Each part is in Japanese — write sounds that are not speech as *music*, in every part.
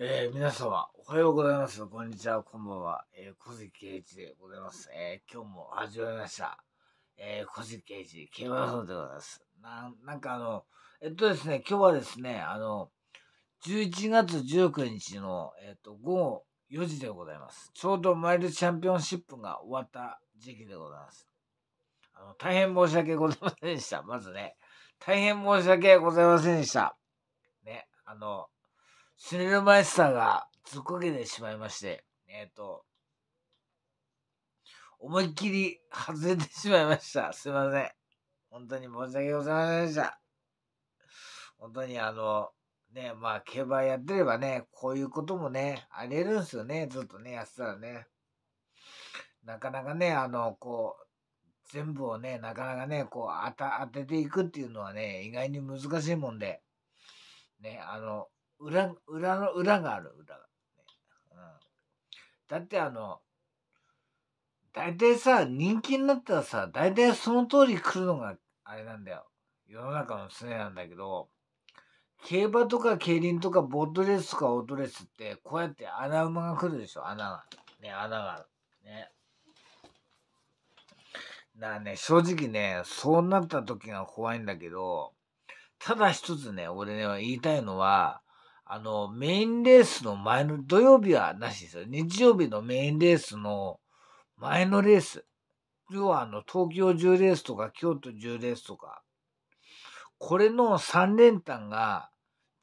えー、皆様、おはようございます。こんにちは、こんばんは。えー、小関圭一でございます。えー、今日も始まりました。えー、小関圭一、競馬ソンでございます。ななんかあの、えっとですね、今日はですね、あの、11月19日の、えっと、午後4時でございます。ちょうどマイルチャンピオンシップが終わった時期でございます。あの、大変申し訳ございませんでした。まずね、大変申し訳ございませんでした。ね、あの、スネルマイスターが突っこけてしまいまして、えっ、ー、と、思いっきり外れてしまいました。すいません。本当に申し訳ございませんでした。本当にあの、ね、まあ、競馬やってればね、こういうこともね、あり得るんですよね。ずっとね、やってたらね。なかなかね、あの、こう、全部をね、なかなかね、こう、当てていくっていうのはね、意外に難しいもんで、ね、あの、裏、裏の裏がある、裏が、ねうん。だってあの、大体さ、人気になったらさ、大体その通り来るのがあれなんだよ。世の中の常なんだけど、競馬とか競輪とかボートレースとかオートレースって、こうやって穴馬が来るでしょ、穴が。ね、穴がある。ね。だからね、正直ね、そうなった時が怖いんだけど、ただ一つね、俺ね、言いたいのは、あの、メインレースの前の土曜日はなしですよ。日曜日のメインレースの前のレース。要はあの、東京10レースとか京都10レースとか。これの3連単が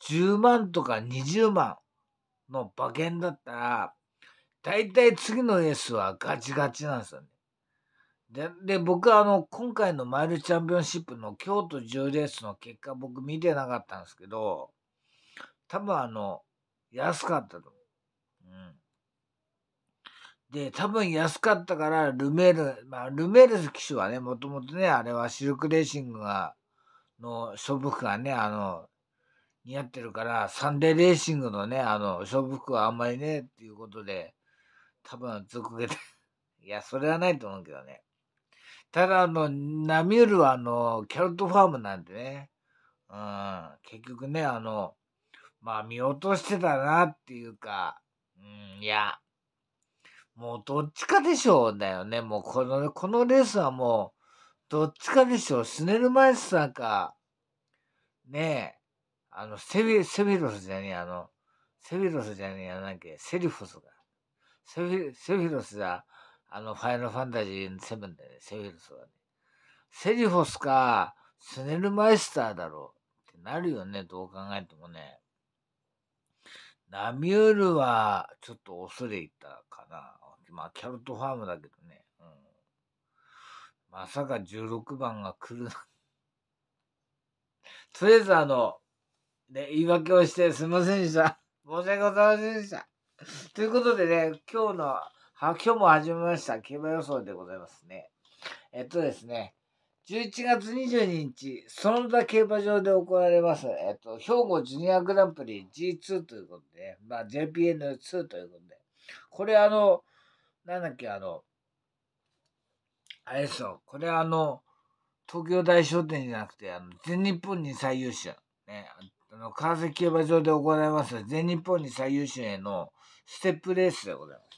10万とか20万の馬券だったら、大体次のレースはガチガチなんですよね。で、で僕はあの、今回のマイルチャンピオンシップの京都10レースの結果僕見てなかったんですけど、多分あの、安かったと思う。うん。で、多分安かったから、ルメール、まあ、ルメール騎手はね、もともとね、あれはシルクレーシングが、の勝負服がね、あの、似合ってるから、サンデーレーシングのね、あの、勝負服はあんまりね、っていうことで、多分続けて、いや、それはないと思うけどね。ただ、あの、ナミュールは、あの、キャロットファームなんでね、うん、結局ね、あの、まあ見落としてたなっていうか、うん、いや、もうどっちかでしょうだよね。もうこの、このレースはもう、どっちかでしょう。スネルマイスさんか、ねえ、あの、セビ、セビロスじゃねえ、あの、セビロスじゃねえや、なんけ、セリフォスが。セフィ、セフィロスだ。あの、ファイナルファンタジー7だね、セフィロスはね。セリフォスか、スネルマイスターだろうってなるよね、どう考えてもね。ナミュールは、ちょっと恐れ入ったかな。まあ、キャロットファームだけどね。うん。まさか16番が来るな。*laughs* とりあえず、あの、ね、言い訳をしてすみませんでした。*laughs* 申し訳ございませんでした。ということでね、今日の、今日も始めました競馬予想でございますね。えっとですね、11月22日、園田競馬場で行われます、えっと、兵庫ジュニアグランプリ G2 ということで、まあ、JPN2 ということで、これあの、なんだっけ、あの、あれですよ、これあの、東京大商店じゃなくて、あの全日本に最優秀、ね、あの川崎競馬場で行われます全日本に最優秀へのステップレースでございます。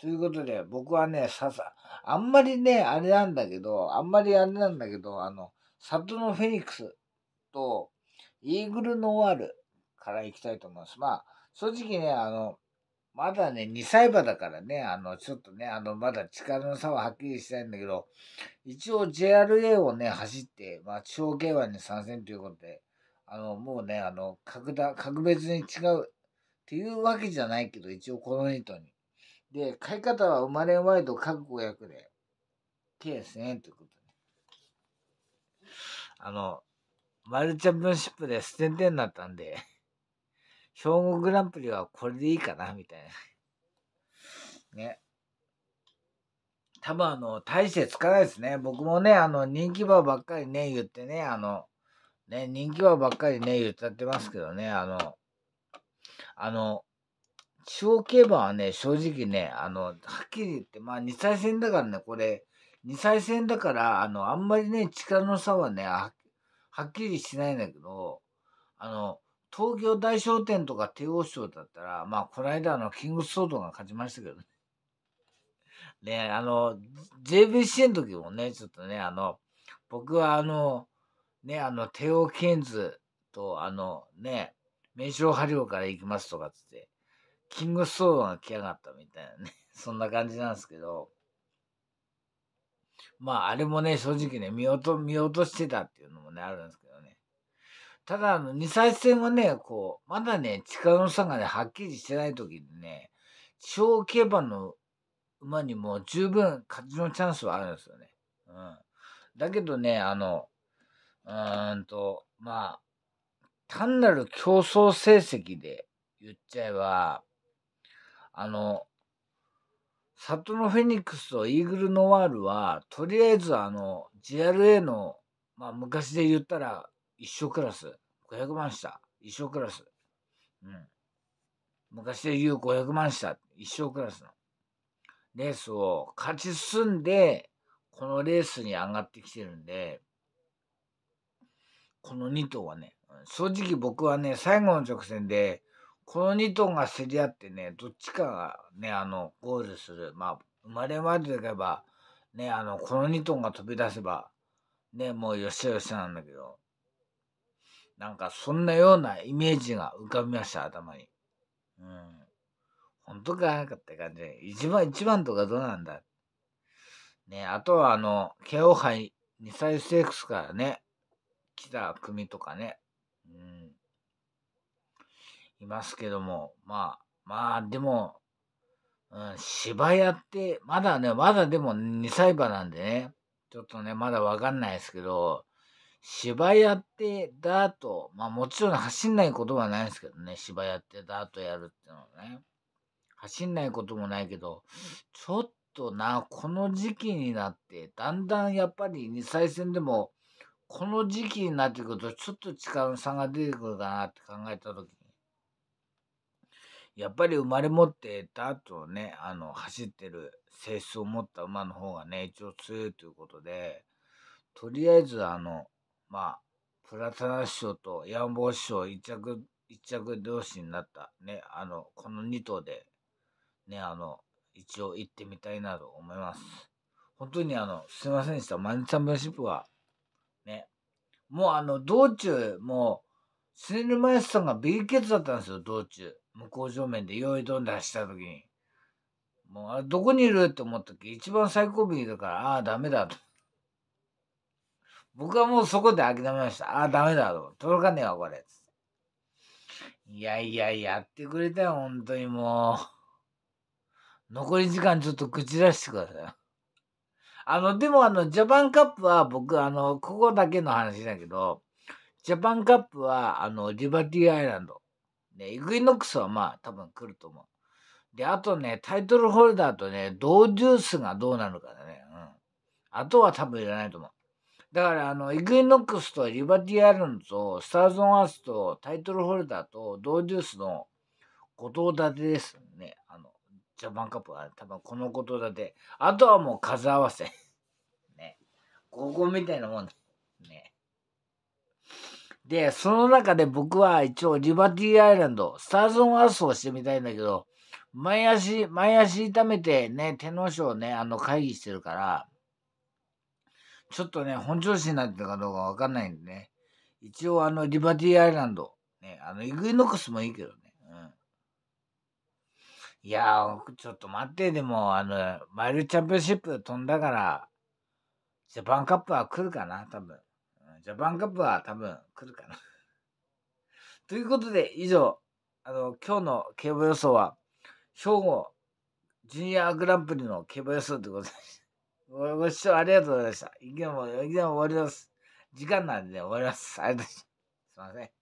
ということで、僕はね、ささ、あんまりね、あれなんだけど、あんまりあれなんだけど、あの、里のフェニックスと、イーグルノワールから行きたいと思います。まあ、正直ね、あの、まだね、2歳馬だからね、あの、ちょっとね、あの、まだ力の差ははっきりしたいんだけど、一応 JRA をね、走って、まあ、地方競馬に参戦ということで、あの、もうね、あの、格段、格別に違うっていうわけじゃないけど、一応この人にで、買い方は生まれ生まれと覚悟役で、手ですね、ということね。あの、マルチャンピオンシップで捨ててになったんで、兵庫グランプリはこれでいいかな、みたいな。ね。多分あの、大してつかないですね。僕もね、あの、人気馬ばっかりね、言ってね、あの、ね、人気馬ばっかりね、言っちゃってますけどね、あの、あの、中央競馬はね、正直ね、あの、はっきり言って、まあ、2歳戦だからね、これ、2歳戦だから、あの、あんまりね、力の差はね、はっきりしないんだけど、あの、東京大商店とか帝王賞だったら、まあ、この間、あの、キングスソードが勝ちましたけどね。*laughs* ね、あの、JBC の時もね、ちょっとね、あの、僕はあの、ね、あの、帝王ケンズと、あの、ね、名称ハリオから行きますとかつって、キングストーンが来やがったみたいなね、*laughs* そんな感じなんですけど、まあ、あれもね、正直ね、見落と、見落としてたっていうのもね、あるんですけどね。ただ、あの、2歳戦はね、こう、まだね、力の差がね、はっきりしてない時にね、地方競馬の馬にも十分勝ちのチャンスはあるんですよね。うん。だけどね、あの、うーんと、まあ、単なる競争成績で言っちゃえば、あの、サトノフェニックスとイーグルノワールは、とりあえずあの、GRA の、まあ昔で言ったら一緒クラス、500万した一緒クラス。うん。昔で言う500万した一緒クラスのレースを勝ち進んで、このレースに上がってきてるんで、この2頭はね、正直僕はね、最後の直線で、この2ンが競り合ってね、どっちかがね、あの、ゴールする。まあ、生まれまでいけば、ね、あの、この2ンが飛び出せば、ね、もうよしよしなんだけど、なんかそんなようなイメージが浮かびました、頭に。うん。本当かかって感じ一番、一番とかどうなんだね、あとはあの、KO 杯2歳ステークスからね、来た組とかね、いますけども、まあ、まあ、でも、うん、芝屋って、まだね、まだでも2歳馬なんでね、ちょっとね、まだわかんないですけど、芝屋ってダート、まあもちろん走んないことはないですけどね、芝屋ってダートやるってのはね、走んないこともないけど、ちょっとな、この時期になって、だんだんやっぱり2歳戦でも、この時期になってくると、ちょっと力の差が出てくるかなって考えた時やっぱり生まれ持ってた後ね、あの、走ってる性質を持った馬の方がね、一応強いということで、とりあえずあの、まあ、プラタナ師匠とヤンボー師匠一着、一着同士になった、ね、あの、この2頭で、ね、あの、一応行ってみたいなと思います。本当にあの、すいませんでした。マネチャンピオンシップは、ね、もうあの、道中、もう、スネルマエスさんが B ケツだったんですよ、道中。向こう正面で酔いどんで走った時に。もう、あどこにいるって思った時、一番最後尾だから、ああ、ダメだと。僕はもうそこで諦めました。ああ、ダメだと。届かねえわ、これ。いやいや、やってくれたよ、本当にもう。残り時間ちょっと口出してください。あの、でもあの、ジャパンカップは僕、あの、ここだけの話だけど、ジャパンカップは、あの、リバティアイランド。ね、イグイノックスはまあ、多分来ると思う。で、あとね、タイトルホルダーとね、ドーデュースがどうなるかだね。うん。あとは多分いらないと思う。だから、あの、イグイノックスとリバティアイランドと、スターズ・オン・アースと、タイトルホルダーと、ドーデュースの後藤立てですね。あの、ジャパンカップは、ね、多分この後藤立て。あとはもう数合わせ。*laughs* ね。高校みたいなもんだ。で、その中で僕は一応リバティアイランド、スターズオンアースをしてみたいんだけど、前足、前足痛めてね、天皇賞ね、あの会議してるから、ちょっとね、本調子になってたかどうかわかんないんでね。一応あの、リバティアイランド、ね、あの、イグイノックスもいいけどね。うん。いやー、ちょっと待って、でも、あの、マイルチャンピオンシップ飛んだから、ジャパンカップは来るかな、多分。ジャパンカップは多分来るかな *laughs* ということで、以上、あの、今日の競馬予想は、兵庫ジュニアグランプリの競馬予想でございました。*laughs* ご視聴ありがとうございました。いきなり終わります。時間なんで、終わります。ありがとうございました。すいません。